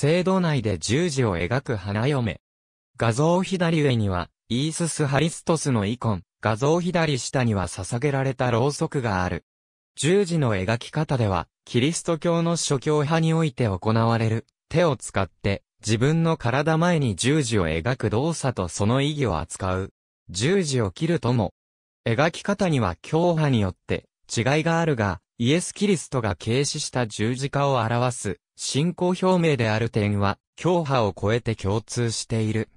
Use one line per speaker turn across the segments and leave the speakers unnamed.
聖堂内で十字を描く花嫁。画像左上には、イースス・ハリストスのイコン、画像左下には捧げられたろうそくがある。十字の描き方では、キリスト教の諸教派において行われる、手を使って、自分の体前に十字を描く動作とその意義を扱う。十字を切るとも、描き方には教派によって違いがあるが、イエス・キリストが軽視した十字架を表す信仰表明である点は、教派を超えて共通している。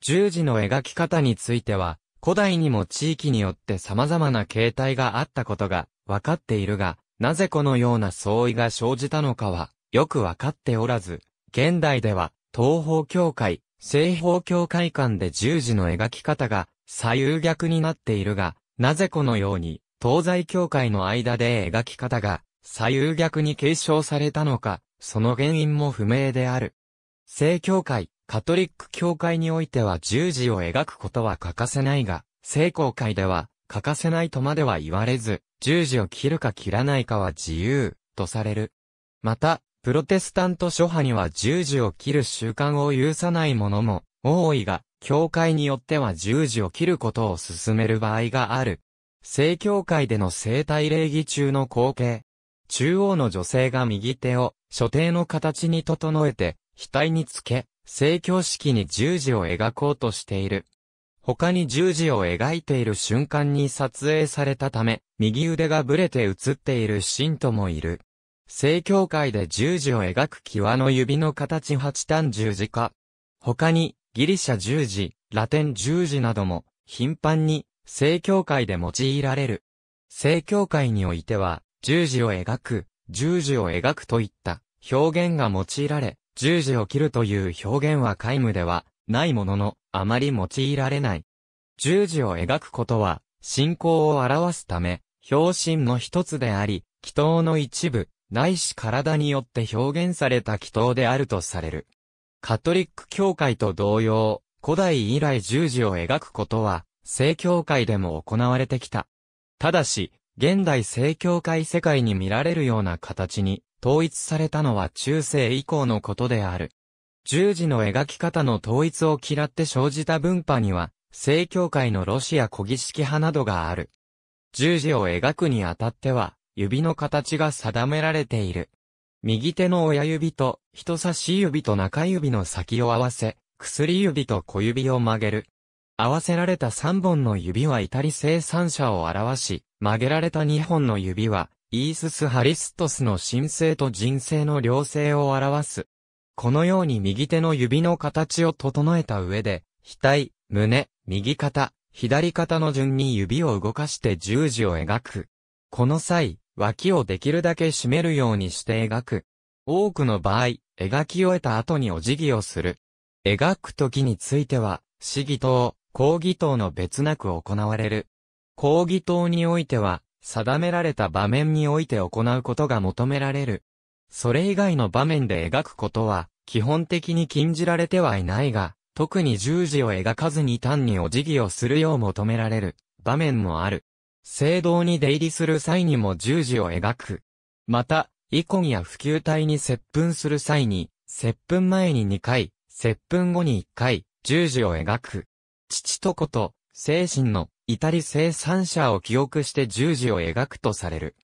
十字の描き方については、古代にも地域によって様々な形態があったことが分かっているが、なぜこのような相違が生じたのかは、よく分かっておらず、現代では、東方教会、西方教会間で十字の描き方が左右逆になっているが、なぜこのように、東西教会の間で描き方が左右逆に継承されたのか、その原因も不明である。正教会、カトリック教会においては十字を描くことは欠かせないが、正教会では欠かせないとまでは言われず、十字を切るか切らないかは自由、とされる。また、プロテスタント諸派には十字を切る習慣を許さない者も多いが、教会によっては十字を切ることを進める場合がある。正教会での生体礼儀中の光景、中央の女性が右手を、所定の形に整えて、額につけ、正教式に十字を描こうとしている。他に十字を描いている瞬間に撮影されたため、右腕がブレて写っている信徒もいる。正教会で十字を描く際の指の形八単十字化。他に、ギリシャ十字、ラテン十字なども、頻繁に、正教会で用いられる。正教会においては、十字を描く、十字を描くといった表現が用いられ、十字を切るという表現は皆無ではないものの、あまり用いられない。十字を描くことは、信仰を表すため、表心の一つであり、祈祷の一部、ないし体によって表現された祈祷であるとされる。カトリック教会と同様、古代以来十字を描くことは、正教会でも行われてきた。ただし、現代正教会世界に見られるような形に統一されたのは中世以降のことである。十字の描き方の統一を嫌って生じた文化には、正教会のロシア古儀式派などがある。十字を描くにあたっては、指の形が定められている。右手の親指と人差し指と中指の先を合わせ、薬指と小指を曲げる。合わせられた3本の指はイタリ生産者を表し、曲げられた2本の指は、イースス・ハリストスの神聖と人生の両性を表す。このように右手の指の形を整えた上で、額、胸、右肩、左肩の順に指を動かして十字を描く。この際、脇をできるだけ締めるようにして描く。多くの場合、描き終えた後にお辞儀をする。描く時については、死議と。抗議党の別なく行われる。抗議党においては、定められた場面において行うことが求められる。それ以外の場面で描くことは、基本的に禁じられてはいないが、特に十字を描かずに単にお辞儀をするよう求められる場面もある。聖堂に出入りする際にも十字を描く。また、遺恨や普及体に接吻する際に、接吻前に2回、接吻後に1回、十字を描く。父と子と、精神の至り生産者を記憶して十字を描くとされる。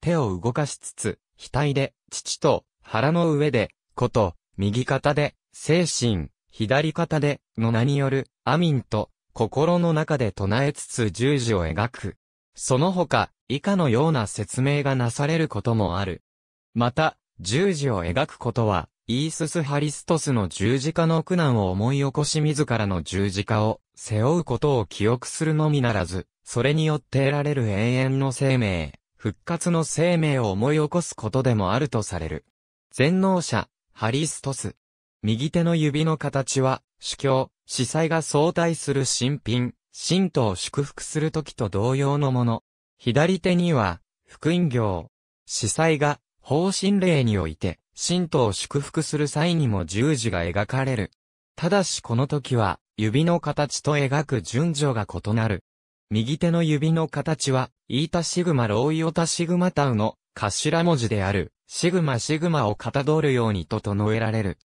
手を動かしつつ、額で、父と、腹の上で、子と、右肩で、精神、左肩で、の名による、アミンと、心の中で唱えつつ十字を描く。その他、以下のような説明がなされることもある。また、十字を描くことは、イースス・ハリストスの十字架の苦難を思い起こし自らの十字架を背負うことを記憶するのみならず、それによって得られる永遠の生命、復活の生命を思い起こすことでもあるとされる。全能者、ハリストス。右手の指の形は、主教、司祭が相対する新品、信徒を祝福するときと同様のもの。左手には、福音行。司祭が、方針令において、信徒を祝福する際にも十字が描かれる。ただしこの時は、指の形と描く順序が異なる。右手の指の形は、イータシグマローイオタシグマタウの頭文字である、シグマシグマをかたどるように整えられる。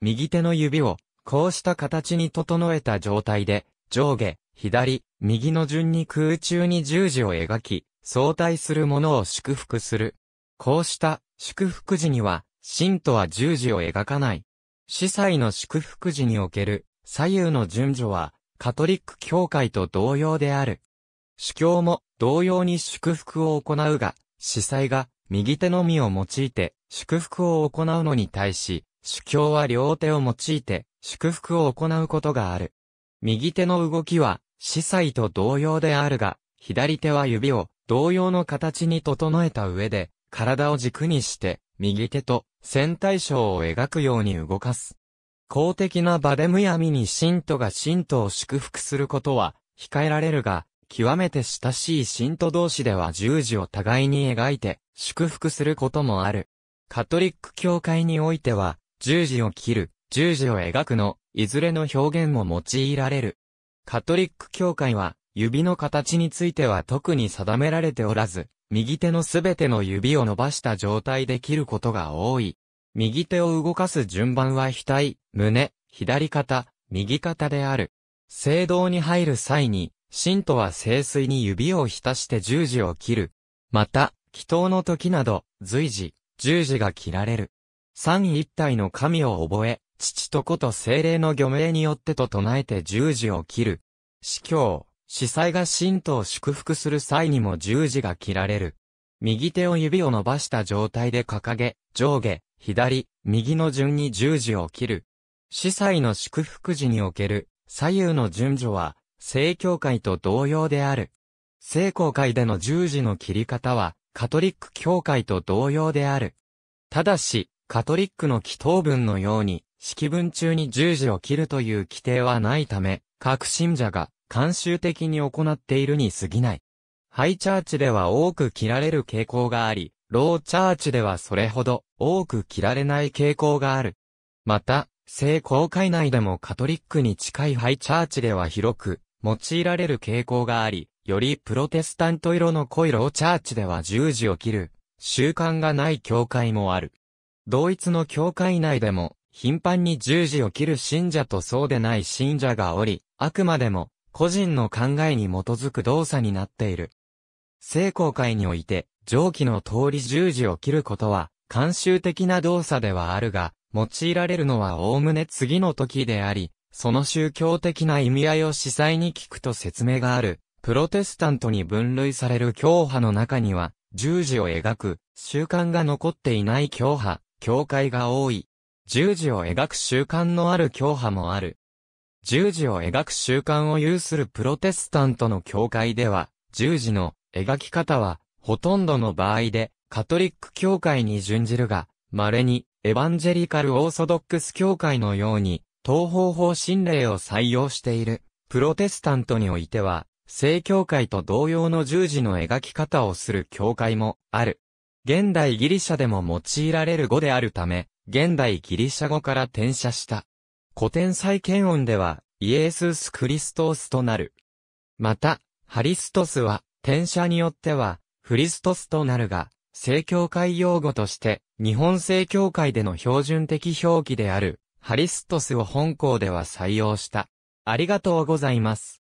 右手の指を、こうした形に整えた状態で、上下、左、右の順に空中に十字を描き、相対するものを祝福する。こうした祝福時には、神とは十字を描かない。司祭の祝福時における左右の順序は、カトリック教会と同様である。主教も同様に祝福を行うが、司祭が右手のみを用いて祝福を行うのに対し、主教は両手を用いて祝福を行うことがある。右手の動きは司祭と同様であるが、左手は指を同様の形に整えた上で、体を軸にして、右手と線対称を描くように動かす。公的な場でむやみに信徒が信徒を祝福することは控えられるが、極めて親しい信徒同士では十字を互いに描いて祝福することもある。カトリック教会においては、十字を切る、十字を描くの、いずれの表現も用いられる。カトリック教会は、指の形については特に定められておらず、右手のすべての指を伸ばした状態で切ることが多い。右手を動かす順番は額、胸、左肩、右肩である。聖堂に入る際に、信徒は聖水に指を浸して十字を切る。また、祈祷の時など、随時、十字が切られる。三位一体の神を覚え、父と子と精霊の御名によってと唱えて十字を切る。司教、司祭が神徒を祝福する際にも十字が切られる。右手を指を伸ばした状態で掲げ、上下、左、右の順に十字を切る。司祭の祝福時における左右の順序は、正教会と同様である。正教会での十字の切り方は、カトリック教会と同様である。ただし、カトリックの祈祷文のように、式文中に十字を切るという規定はないため、各信者が慣習的に行っているに過ぎない。ハイチャーチでは多く着られる傾向があり、ローチャーチではそれほど多く着られない傾向がある。また、聖公会内でもカトリックに近いハイチャーチでは広く用いられる傾向があり、よりプロテスタント色の濃いローチャーチでは十字を切る習慣がない教会もある。同一の教会内でも頻繁に十字を切る信者とそうでない信者がおり、あくまでも個人の考えに基づく動作になっている。聖公会において、上記の通り十字を切ることは、慣習的な動作ではあるが、用いられるのは概ね次の時であり、その宗教的な意味合いを司祭に聞くと説明がある。プロテスタントに分類される教派の中には、十字を描く、習慣が残っていない教派、教会が多い。十字を描く習慣のある教派もある。十字を描く習慣を有するプロテスタントの教会では、十字の描き方は、ほとんどの場合で、カトリック教会に準じるが、稀に、エヴァンジェリカル・オーソドックス教会のように、東方法神霊を採用している、プロテスタントにおいては、正教会と同様の十字の描き方をする教会もある。現代ギリシャでも用いられる語であるため、現代ギリシャ語から転写した。古典再建音では、イエススクリストースとなる。また、ハリストスは、転写によっては、フリストスとなるが、正教会用語として、日本正教会での標準的表記である、ハリストスを本校では採用した。ありがとうございます。